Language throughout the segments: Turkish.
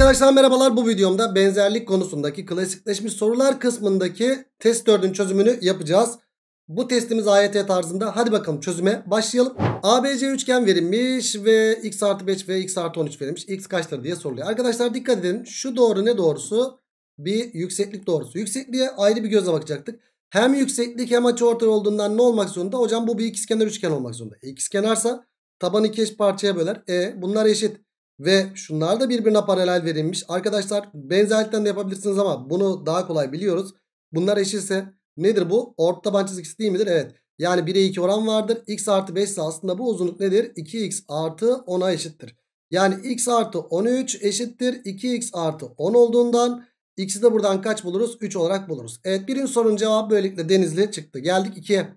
Arkadaşlar merhabalar bu videomda benzerlik konusundaki klasikleşmiş sorular kısmındaki test 4'ün çözümünü yapacağız. Bu testimiz AYT tarzında hadi bakalım çözüme başlayalım. ABC üçgen verilmiş ve x artı 5 ve x artı 13 verilmiş. x kaçtır diye soruluyor. Arkadaşlar dikkat edin şu doğru ne doğrusu? Bir yükseklik doğrusu. Yüksekliğe ayrı bir gözle bakacaktık. Hem yükseklik hem açı ortay olduğundan ne olmak zorunda? Hocam bu bir ikizkenar üçgen olmak zorunda. E, ikizkenarsa taban iki eş parçaya böler. E bunlar eşit. Ve şunlar da birbirine paralel verilmiş. Arkadaşlar benzerlikten de yapabilirsiniz ama bunu daha kolay biliyoruz. Bunlar eşitse nedir bu? Orta taban çizgisi değil midir? Evet. Yani 1'e 2 oran vardır. x artı 5 ise aslında bu uzunluk nedir? 2x artı 10'a eşittir. Yani x artı 13 eşittir. 2x artı 10 olduğundan x'i de buradan kaç buluruz? 3 olarak buluruz. Evet birinci sorunun cevabı böylelikle denizli çıktı. Geldik 2'ye.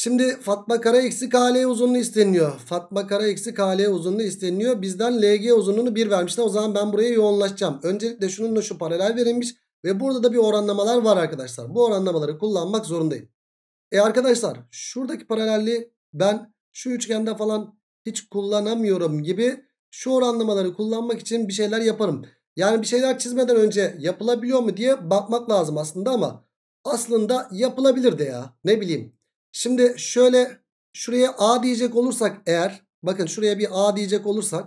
Şimdi Fatma Kara eksi KL uzunluğu isteniyor. Fatma Kara eksi KL uzunluğu isteniyor. Bizden LG uzunluğunu 1 vermişler. O zaman ben buraya yoğunlaşacağım. Öncelikle şununla şu paralel verilmiş. Ve burada da bir oranlamalar var arkadaşlar. Bu oranlamaları kullanmak zorundayım. E arkadaşlar şuradaki paralelliği ben şu üçgende falan hiç kullanamıyorum gibi şu oranlamaları kullanmak için bir şeyler yaparım. Yani bir şeyler çizmeden önce yapılabiliyor mu diye bakmak lazım aslında ama aslında yapılabilir de ya. Ne bileyim Şimdi şöyle şuraya A diyecek olursak eğer bakın şuraya bir A diyecek olursak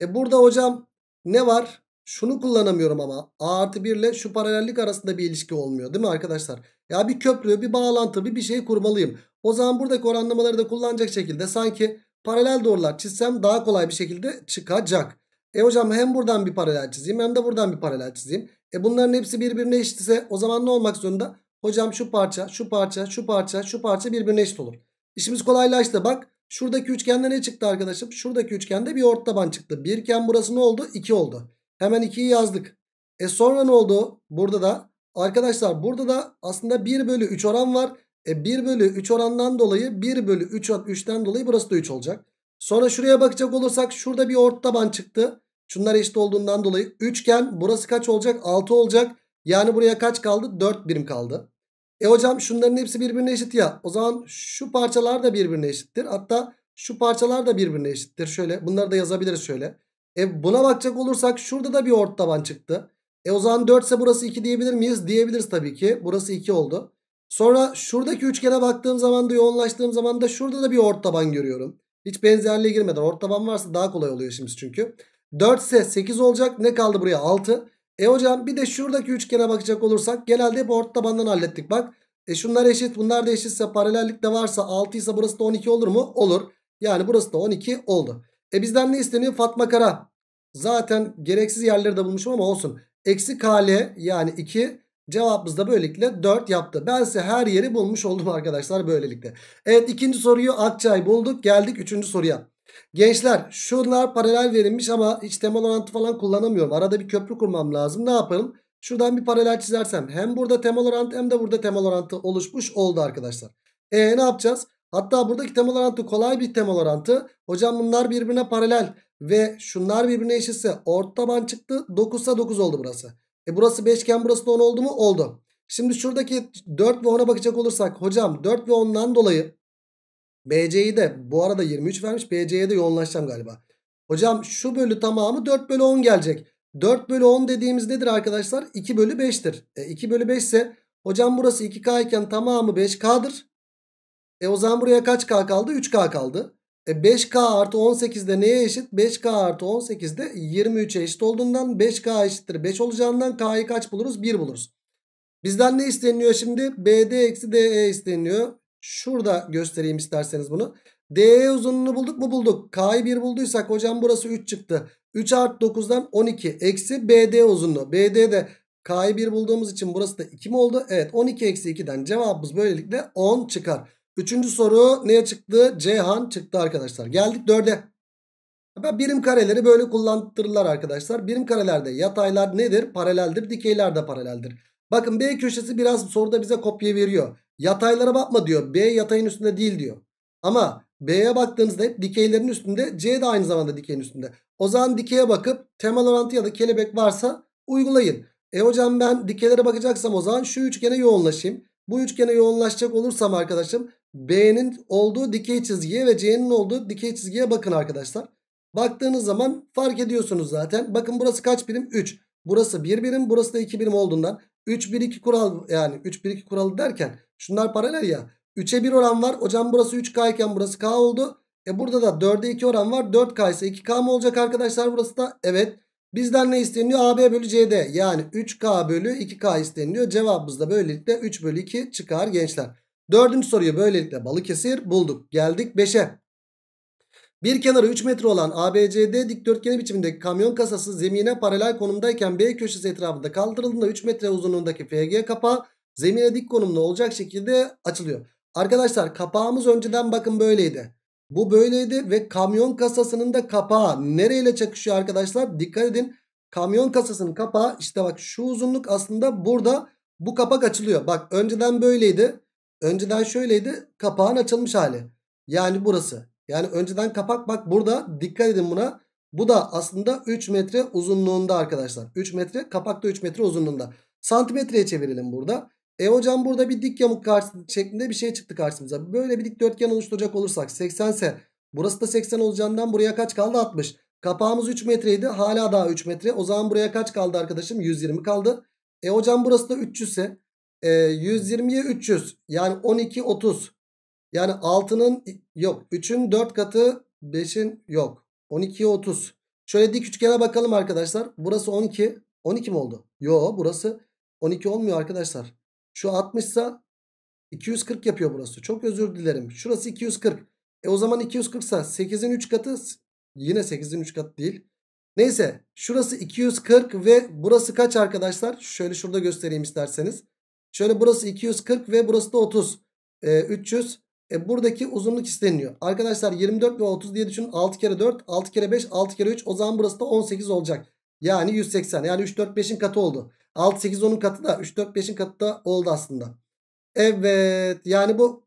e burada hocam ne var? Şunu kullanamıyorum ama A artı 1 ile şu paralellik arasında bir ilişki olmuyor değil mi arkadaşlar? Ya bir köprü bir bağlantı bir bir şey kurmalıyım. O zaman buradaki oranlamaları da kullanacak şekilde sanki paralel doğrular çizsem daha kolay bir şekilde çıkacak. E hocam hem buradan bir paralel çizeyim hem de buradan bir paralel çizeyim. E bunların hepsi birbirine eşitse o zaman ne olmak zorunda? Hocam şu parça, şu parça, şu parça, şu parça birbirine eşit olur. İşimiz kolaylaştı bak. Şuradaki üçgende ne çıktı arkadaşım? Şuradaki üçgende bir orta taban çıktı. Birken burası ne oldu? 2 oldu. Hemen 2'yi yazdık. E sonra ne oldu? Burada da arkadaşlar burada da aslında 1 bölü 3 oran var. E 1 bölü 3 orandan dolayı 1 bölü 3 3'ten dolayı burası da 3 olacak. Sonra şuraya bakacak olursak şurada bir orta taban çıktı. Şunlar eşit olduğundan dolayı üçgen burası kaç olacak? 6 olacak. Yani buraya kaç kaldı? 4 birim kaldı. E hocam şunların hepsi birbirine eşit ya. O zaman şu parçalar da birbirine eşittir. Hatta şu parçalar da birbirine eşittir. Şöyle bunları da yazabiliriz şöyle. E buna bakacak olursak şurada da bir ort taban çıktı. E o zaman 4 ise burası 2 diyebilir miyiz? Diyebiliriz tabii ki. Burası 2 oldu. Sonra şuradaki üçgene baktığım zaman da yoğunlaştığım zaman da şurada da bir ort taban görüyorum. Hiç benzerliğe girmeden ort taban varsa daha kolay oluyor şimdi çünkü. 4 ise 8 olacak. Ne kaldı buraya? 6. E hocam bir de şuradaki üçgene bakacak olursak genelde bu ort tabandan hallettik bak. E şunlar eşit bunlar da eşitse paralellik de varsa 6 ise burası da 12 olur mu? Olur. Yani burası da 12 oldu. E bizden ne isteniyor? Fatma Kara. Zaten gereksiz yerleri de bulmuşum ama olsun. Eksi KL yani 2 cevabımız da böylelikle 4 yaptı. Ben size her yeri bulmuş oldum arkadaşlar böylelikle. Evet ikinci soruyu Akçay bulduk. Geldik üçüncü soruya. Gençler şunlar paralel verilmiş ama hiç temel orantı falan kullanamıyorum. Arada bir köprü kurmam lazım. Ne yapalım? Şuradan bir paralel çizersem hem burada temel orantı hem de burada temel orantı oluşmuş oldu arkadaşlar. E ne yapacağız? Hatta buradaki temel orantı kolay bir temel orantı. Hocam bunlar birbirine paralel ve şunlar birbirine eşitse orta taban çıktı. 9'sa 9 oldu burası. E burası 5 iken burası da 10 oldu mu? Oldu. Şimdi şuradaki 4 ve 10'a bakacak olursak hocam 4 ve 10'dan dolayı BC'yi de bu arada 23 vermiş. BC'ye de yoğunlaşacağım galiba. Hocam şu bölü tamamı 4 bölü 10 gelecek. 4 bölü 10 dediğimiz nedir arkadaşlar? 2 bölü 5'tir. E 2 bölü 5 ise hocam burası 2K iken tamamı 5K'dır. E o zaman buraya kaç K kaldı? 3K kaldı. E 5K artı 18'de neye eşit? 5K artı 18'de 23'e eşit olduğundan 5K eşittir 5 olacağından K'yı kaç buluruz? 1 buluruz. Bizden ne isteniyor şimdi? BD eksi DE isteniyor. Şurada göstereyim isterseniz bunu. DE uzunluğunu bulduk mu? Bulduk. K'yı 1 bulduysak hocam burası 3 çıktı. 3 artı 9'dan 12 eksi BD uzunluğu. BD de K'yı 1 bulduğumuz için burası da 2 mi oldu? Evet 12 eksi 2'den cevabımız böylelikle 10 çıkar. Üçüncü soru neye çıktı? Ceyhan çıktı arkadaşlar. Geldik 4'e. Birim kareleri böyle kullandırırlar arkadaşlar. Birim karelerde yataylar nedir? Paraleldir. Dikeyler de paraleldir. Bakın B köşesi biraz soruda bize kopya veriyor. Yataylara bakma diyor. B yatayın üstünde değil diyor. Ama B'ye baktığınızda hep dikeylerin üstünde. C de aynı zamanda dikeyin üstünde. O zaman dikeye bakıp temel orantı ya da kelebek varsa uygulayın. E hocam ben dikeylere bakacaksam o zaman şu üçgene yoğunlaşayım. Bu üçgene yoğunlaşacak olursam arkadaşım B'nin olduğu dikey çizgiye ve C'nin olduğu dikey çizgiye bakın arkadaşlar. Baktığınız zaman fark ediyorsunuz zaten. Bakın burası kaç birim? 3. Burası 1 birim burası da 2 birim olduğundan 3-1-2 kural yani 3-1-2 kuralı derken Şunlar paralel ya. 3'e 1 oran var. Hocam burası 3K iken burası K oldu. E burada da 4'e 2 oran var. 4K ise 2K mı olacak arkadaşlar burası da? Evet. Bizden ne isteniyor? AB bölü CD. Yani 3K bölü 2K isteniliyor. Cevabımız da böylelikle 3 bölü 2 çıkar gençler. Dördüncü soruyu böylelikle Balıkesir bulduk. Geldik 5'e. Bir kenarı 3 metre olan ABCD dikdörtgeni biçimindeki kamyon kasası zemine paralel konumdayken B köşesi etrafında kaldırıldığında 3 metre uzunluğundaki FG kapağı zemine dik konumda olacak şekilde açılıyor. Arkadaşlar kapağımız önceden bakın böyleydi. Bu böyleydi ve kamyon kasasının da kapağı nereyle çakışıyor arkadaşlar? Dikkat edin. Kamyon kasasının kapağı işte bak şu uzunluk aslında burada bu kapak açılıyor. Bak önceden böyleydi. Önceden şöyleydi. Kapağın açılmış hali. Yani burası. Yani önceden kapak bak burada dikkat edin buna. Bu da aslında 3 metre uzunluğunda arkadaşlar. 3 metre kapak da 3 metre uzunluğunda. Santimetreye çevirelim burada. E hocam burada bir dik yamuk şeklinde bir şey çıktı karşımıza. Böyle bir dikdörtgen oluşturacak olursak 80 ise burası da 80 olacağından buraya kaç kaldı 60. Kapağımız 3 metreydi hala daha 3 metre. O zaman buraya kaç kaldı arkadaşım 120 kaldı. E hocam burası da 300 ise e, 120'ye 300 yani 12 30. Yani 6'nın yok 3'ün 4 katı 5'in yok 12 30. Şöyle dik üçgene bakalım arkadaşlar. Burası 12. 12 mi oldu? Yo burası 12 olmuyor arkadaşlar. Şu 60 sa 240 yapıyor burası. Çok özür dilerim. Şurası 240. E o zaman 240 sa 8'in 3 katı yine 8'in 3 katı değil. Neyse şurası 240 ve burası kaç arkadaşlar? Şöyle şurada göstereyim isterseniz. Şöyle burası 240 ve burası da 30. E, 300. E, buradaki uzunluk isteniliyor. Arkadaşlar 24 ve 30 diye düşünün. 6 kere 4, 6 kere 5, 6 kere 3. O zaman burası da 18 olacak. Yani 180. Yani 3, 4, 5'in katı oldu. 6, 8, 10'un katı da 3, 4, 5'in katı da oldu aslında. Evet. Yani bu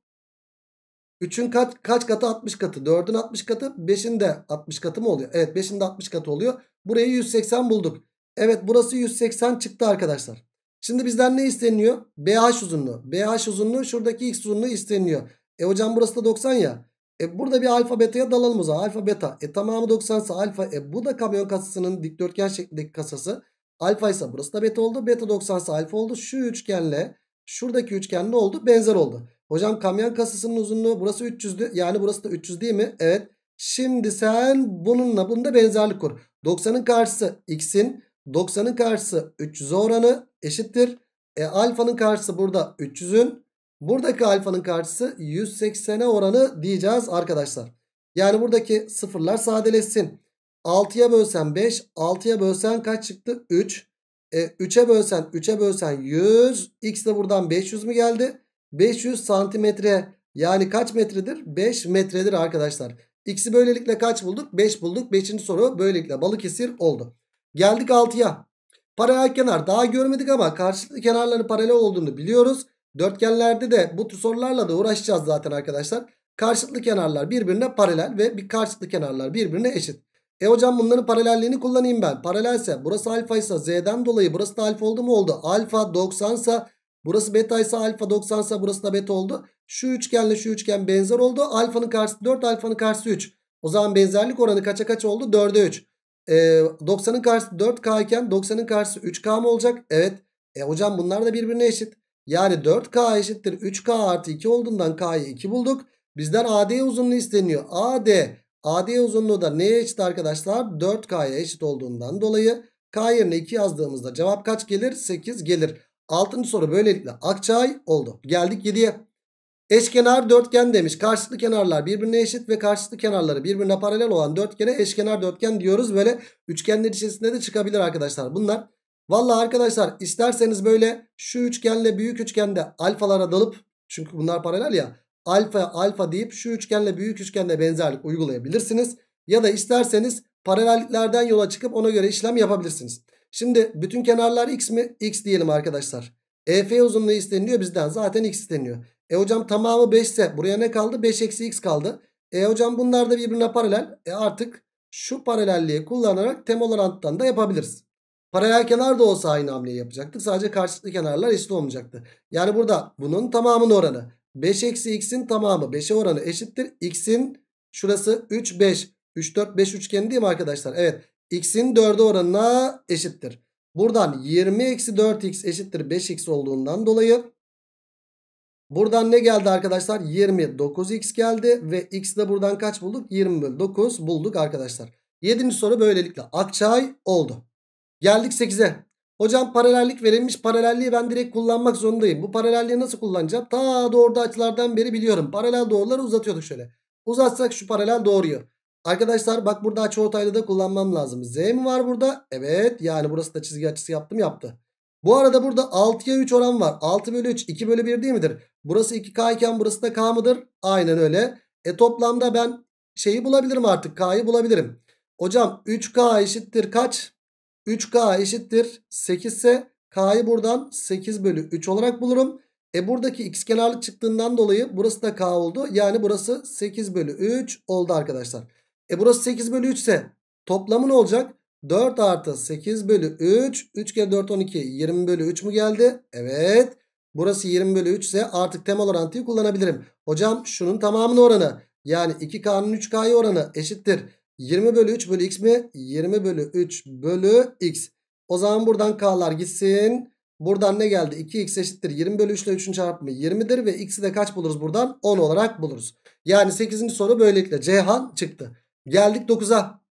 3'ün kaç, kaç katı? 60 katı. 4'ün 60 katı. 5'in de 60 katı mı oluyor? Evet 5'in de 60 katı oluyor. Burayı 180 bulduk. Evet burası 180 çıktı arkadaşlar. Şimdi bizden ne isteniyor? BH uzunluğu. BH uzunluğu şuradaki X uzunluğu isteniyor. E hocam burası da 90 ya. E burada bir alfa beta'ya dalalım o zaman. Alfa beta. E tamamı 90 ise alfa. E bu da kamyon kasasının dikdörtgen şeklindeki kasası. Alfa ise burası da beta oldu. Beta 90 ise alfa oldu. Şu üçgenle şuradaki üçgen ne oldu? Benzer oldu. Hocam kamyon kasasının uzunluğu burası 300'dü. Yani burası da 300 değil mi? Evet. Şimdi sen bununla bunda benzerlik kur. 90'ın karşısı x'in 90'ın karşısı 300 oranı eşittir. E, alfanın karşısı burada 300'ün Buradaki alfanın karşısı 180'e oranı diyeceğiz arkadaşlar. Yani buradaki sıfırlar sadeleşsin. 6'ya bölsen 5. 6'ya bölsen kaç çıktı? 3. E, 3'e bölsen 3'e bölsen 100. X de buradan 500 mü geldi? 500 santimetre yani kaç metredir? 5 metredir arkadaşlar. X'i böylelikle kaç bulduk? 5 bulduk. 5. soru böylelikle Balıkesir oldu. Geldik 6'ya. Paralel kenar daha görmedik ama karşılıklı kenarların paralel olduğunu biliyoruz. Dörtgenlerde de bu tür sorularla da uğraşacağız zaten arkadaşlar. Karşıtlı kenarlar birbirine paralel ve bir karşıtlı kenarlar birbirine eşit. E hocam bunların paralelliğini kullanayım ben. Paralelse burası alfa ise z'den dolayı burası da alfa oldu mu oldu. Alfa 90 ise burası beta ise alfa 90 ise burası da beta oldu. Şu üçgenle şu üçgen benzer oldu. Alfanın karşısı 4 alfanın karşısı 3. O zaman benzerlik oranı kaça kaç oldu? 4'e 3. E, 90'ın karşısı 4k iken 90'ın karşısı 3k mı olacak? Evet. E hocam bunlar da birbirine eşit. Yani 4K eşittir 3K artı 2 olduğundan K'yı 2 bulduk. Bizden AD uzunluğu isteniyor. AD, AD uzunluğu da neye eşit arkadaşlar? 4K'ya eşit olduğundan dolayı K yerine 2 yazdığımızda cevap kaç gelir? 8 gelir. Altıncı soru böylelikle Akçay oldu. Geldik 7'ye. Eşkenar dörtgen demiş. Karşılıklı kenarlar birbirine eşit ve karşılıklı kenarları birbirine paralel olan dörtgene eşkenar dörtgen diyoruz. Böyle üçgenler içerisinde de çıkabilir arkadaşlar bunlar. Valla arkadaşlar isterseniz böyle şu üçgenle büyük üçgende alfalara dalıp çünkü bunlar paralel ya alfa alfa deyip şu üçgenle büyük üçgende benzerlik uygulayabilirsiniz. Ya da isterseniz paralelliklerden yola çıkıp ona göre işlem yapabilirsiniz. Şimdi bütün kenarlar x mi? x diyelim arkadaşlar. EF uzunluğu isteniliyor bizden zaten x isteniyor. E hocam tamamı 5 ise buraya ne kaldı? 5 eksi x kaldı. E hocam bunlar da birbirine paralel. E artık şu paralelliği kullanarak temel olaranttan da yapabiliriz. Paralel kenar da olsa aynı hamleyi yapacaktık. Sadece karşılıklı kenarlar eşit olmayacaktı. Yani burada bunun tamamının oranı 5 eksi x'in tamamı 5'e oranı eşittir. x'in şurası 3 5 3 4 5 üçgeni değil mi arkadaşlar? Evet x'in 4'e oranına eşittir. Buradan 20 eksi 4x eşittir 5x olduğundan dolayı buradan ne geldi arkadaşlar? 20 9x geldi ve x de buradan kaç bulduk? 29 bulduk arkadaşlar. 7. soru böylelikle akçay oldu. Geldik 8'e. Hocam paralellik verilmiş. Paralelliği ben direkt kullanmak zorundayım. Bu paralelliği nasıl kullanacağım? Ta doğruda açılardan beri biliyorum. Paralel doğruları uzatıyorduk şöyle. Uzatsak şu paralel doğruyu. Arkadaşlar bak burada açı ortaylı da kullanmam lazım. Z mi var burada? Evet. Yani burası da çizgi açısı yaptım yaptı. Bu arada burada 6'ya 3 oran var. 6 bölü 3 2 bölü 1 değil midir? Burası 2K iken burası da K mıdır? Aynen öyle. E toplamda ben şeyi bulabilirim artık. K'yı bulabilirim. Hocam 3K eşittir kaç? 3K eşittir 8 ise K'yı buradan 8 bölü 3 olarak bulurum. E buradaki x kenarlık çıktığından dolayı burası da K oldu. Yani burası 8 bölü 3 oldu arkadaşlar. E burası 8 bölü 3 ise toplamı ne olacak? 4 artı 8 bölü 3. 3 kere 4 12 20 bölü 3 mü geldi? Evet. Burası 20 bölü 3 ise artık temel orantıyı kullanabilirim. Hocam şunun tamamının oranı yani 2K'nın 3K'ya oranı eşittir. 20 bölü 3 bölü x mi? 20 bölü 3 bölü x. O zaman buradan k'lar gitsin. Buradan ne geldi? 2x eşittir 20 bölü 3 ile 3'ün çarpımı 20'dir ve x'i de kaç buluruz buradan? 10 olarak buluruz. Yani 8. soru böylelikle Cihan çıktı. Geldik 9'a.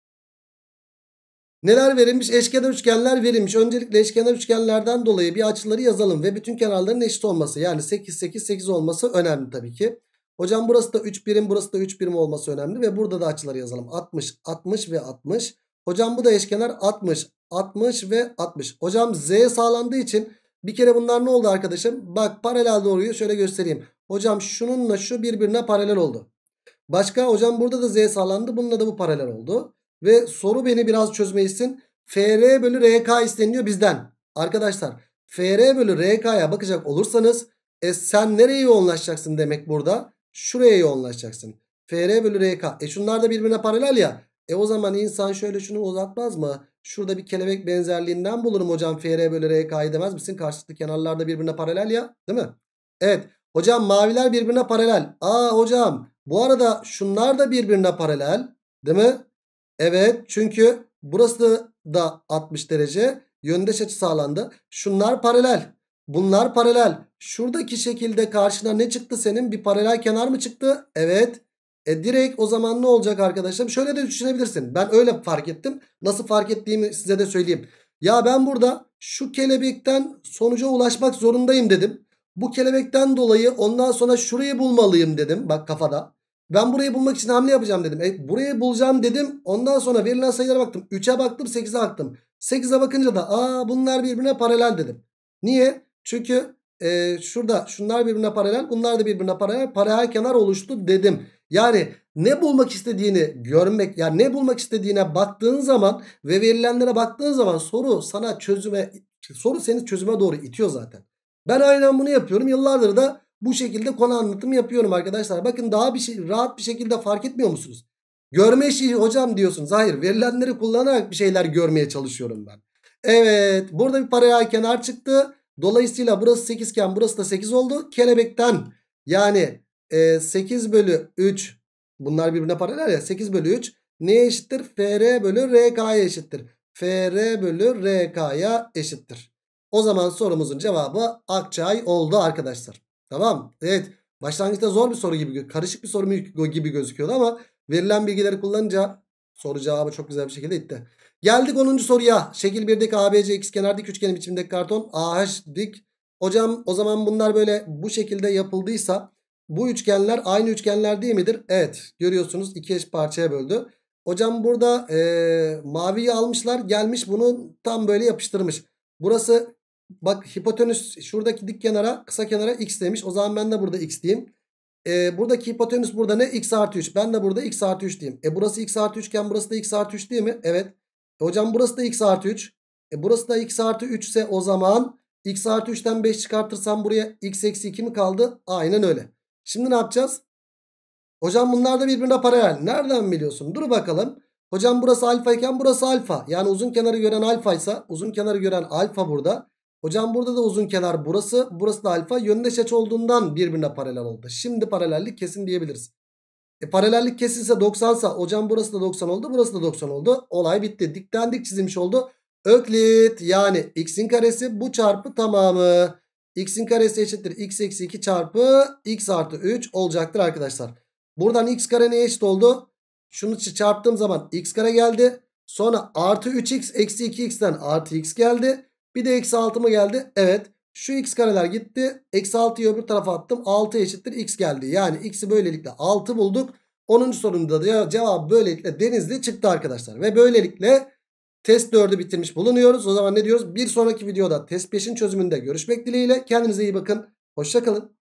Neler verilmiş? Eşkenar üçgenler verilmiş. Öncelikle eşkenar üçgenlerden dolayı bir açıları yazalım ve bütün kenarların eşit olması yani 8 8 8 olması önemli tabii ki. Hocam burası da 3 birim burası da 3 birim olması önemli ve burada da açıları yazalım. 60, 60 ve 60. Hocam bu da eşkenar 60, 60 ve 60. Hocam Z sağlandığı için bir kere bunlar ne oldu arkadaşım? Bak paralel doğruyu şöyle göstereyim. Hocam şununla şu birbirine paralel oldu. Başka hocam burada da Z sağlandı. Bununla da bu paralel oldu. Ve soru beni biraz çözme istesin. FR bölü RK isteniyor bizden. Arkadaşlar FR bölü RK'ya bakacak olursanız e sen nereye yoğunlaşacaksın demek burada. Şuraya yoğunlaşacaksın. FR bölü RK. E şunlar da birbirine paralel ya. E o zaman insan şöyle şunu uzatmaz mı? Şurada bir kelebek benzerliğinden bulurum hocam FR bölü RK'yı demez misin? Karşılıklı kenarlar da birbirine paralel ya. Değil mi? Evet. Hocam maviler birbirine paralel. Aa hocam bu arada şunlar da birbirine paralel. Değil mi? Evet çünkü burası da 60 derece. Yöndeş açı sağlandı. Şunlar paralel. Bunlar paralel. Şuradaki şekilde karşına ne çıktı senin? Bir paralel kenar mı çıktı? Evet. E direkt o zaman ne olacak arkadaşlarım? Şöyle de düşünebilirsin. Ben öyle fark ettim. Nasıl fark ettiğimi size de söyleyeyim. Ya ben burada şu kelebekten sonuca ulaşmak zorundayım dedim. Bu kelebekten dolayı ondan sonra şurayı bulmalıyım dedim. Bak kafada. Ben burayı bulmak için hamle yapacağım dedim. E, burayı bulacağım dedim. Ondan sonra verilen sayılara baktım. 3'e baktım 8'e baktım. 8'e bakınca da aa bunlar birbirine paralel dedim. Niye? Çünkü e, şurada şunlar birbirine paralel bunlar da birbirine paralel paralel kenar oluştu dedim. Yani ne bulmak istediğini görmek yani ne bulmak istediğine baktığın zaman ve verilenlere baktığın zaman soru sana çözüme soru seni çözüme doğru itiyor zaten. Ben aynen bunu yapıyorum yıllardır da bu şekilde konu anlatımı yapıyorum arkadaşlar. Bakın daha bir şey rahat bir şekilde fark etmiyor musunuz? Görme işi hocam diyorsunuz. Hayır verilenleri kullanarak bir şeyler görmeye çalışıyorum ben. Evet burada bir paralel kenar çıktı. Dolayısıyla burası 8 iken burası da 8 oldu. Kelebekten yani e, 8 bölü 3 bunlar birbirine paralel ya 8 bölü 3 neye eşittir? FR bölü RK'ya eşittir. FR bölü RK'ya eşittir. O zaman sorumuzun cevabı Akçay oldu arkadaşlar. Tamam Evet başlangıçta zor bir soru gibi karışık bir soru gibi gözüküyordu ama verilen bilgileri kullanınca Soru cevabı çok güzel bir şekilde itti. Geldik 10. soruya. Şekil 1'deki ABC kenar dik üçgeni biçimindeki karton AH dik. Hocam o zaman bunlar böyle bu şekilde yapıldıysa bu üçgenler aynı üçgenler değil midir? Evet görüyorsunuz iki eş parçaya böldü. Hocam burada e, maviyi almışlar gelmiş bunu tam böyle yapıştırmış. Burası bak hipotenüs şuradaki dik kenara kısa kenara x demiş. O zaman ben de burada x diyeyim. E, buradaki hipotenüs burada ne? X artı 3. Ben de burada X artı 3 diyeyim. E burası X artı 3 iken burası da X artı 3 değil mi? Evet. E, hocam burası da X artı 3. E, burası da X artı 3 ise o zaman X artı 3'ten 5 çıkartırsam buraya X eksi 2 mi kaldı? Aynen öyle. Şimdi ne yapacağız? Hocam bunlar da birbirine paralel. Nereden biliyorsun? Dur bakalım. Hocam burası alfa iken burası alfa. Yani uzun kenarı gören alfa ise uzun kenarı gören alfa burada. Hocam burada da uzun kenar burası. Burası da alfa. Yöndeş açı olduğundan birbirine paralel oldu. Şimdi paralellik kesin diyebiliriz. E paralellik kesinse 90 sa hocam burası da 90 oldu. Burası da 90 oldu. Olay bitti. Dikten dik çizilmiş oldu. Öklit yani x'in karesi bu çarpı tamamı. x'in karesi eşittir. x eksi 2 çarpı x artı 3 olacaktır arkadaşlar. Buradan x kare neye eşit oldu? Şunu çarptığım zaman x kare geldi. Sonra artı 3x eksi 2x'ten artı x geldi. Bir de eksi 6 mı geldi? Evet. Şu x kareler gitti. Eksi 6'yı öbür tarafa attım. 6 eşittir x geldi. Yani x'i böylelikle 6 bulduk. 10. sorumda da cevap böylelikle denizli çıktı arkadaşlar. Ve böylelikle test 4'ü bitirmiş bulunuyoruz. O zaman ne diyoruz? Bir sonraki videoda test 5'in çözümünde görüşmek dileğiyle. Kendinize iyi bakın. Hoşçakalın.